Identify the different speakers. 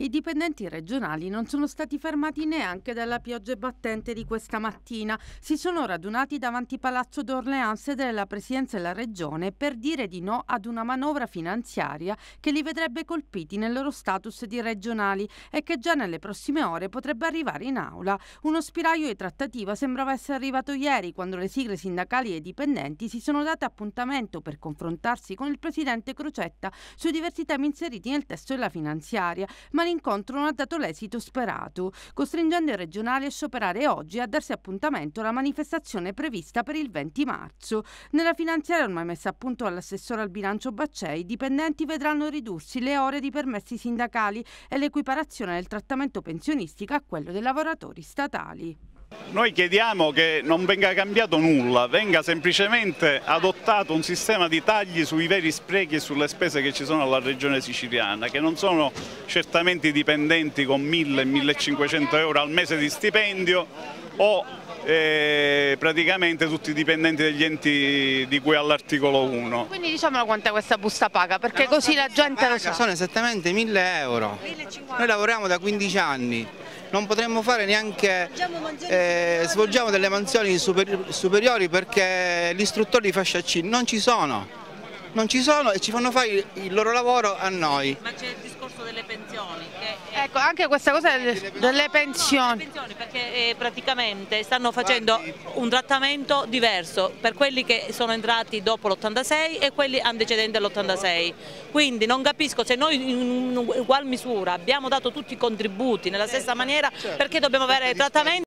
Speaker 1: I dipendenti regionali non sono stati fermati neanche dalla pioggia battente di questa mattina. Si sono radunati davanti Palazzo d'Orléans sede della Presidenza della Regione, per dire di no ad una manovra finanziaria che li vedrebbe colpiti nel loro status di regionali e che già nelle prossime ore potrebbe arrivare in aula. Uno spiraglio di trattativa sembrava essere arrivato ieri, quando le sigle sindacali e dipendenti si sono date appuntamento per confrontarsi con il presidente Crocetta sui diversi temi inseriti nel testo della finanziaria, ma l'incontro non ha dato l'esito sperato, costringendo i regionali a scioperare oggi e a darsi appuntamento alla manifestazione prevista per il 20 marzo. Nella finanziaria ormai messa a punto dall'assessore al bilancio Baccei, i dipendenti vedranno ridursi le ore di permessi sindacali e l'equiparazione del trattamento pensionistico a quello dei lavoratori statali.
Speaker 2: Noi chiediamo che non venga cambiato nulla, venga semplicemente adottato un sistema di tagli sui veri sprechi e sulle spese che ci sono alla regione siciliana, che non sono certamente i dipendenti con 1000-1500 euro al mese di stipendio o eh, praticamente tutti i dipendenti degli enti di cui all'articolo 1.
Speaker 1: Quindi diciamolo quanto è questa busta paga, perché la così la gente lo sa. Sono
Speaker 3: esattamente 1000 euro. Noi lavoriamo da 15 anni non potremmo fare neanche, eh, svolgiamo delle mansioni superiori perché gli istruttori di fascia C non ci sono non ci sono e ci fanno fare il loro lavoro a noi. Ma
Speaker 4: c'è
Speaker 1: Ecco, anche questa cosa delle,
Speaker 4: delle pensioni. No, pensioni perché eh, praticamente stanno facendo un trattamento diverso per quelli che sono entrati dopo l'86 e quelli antecedenti all'86. Quindi non capisco se noi in ugual misura abbiamo dato tutti i contributi nella stessa certo, maniera certo. perché dobbiamo avere certo, trattamenti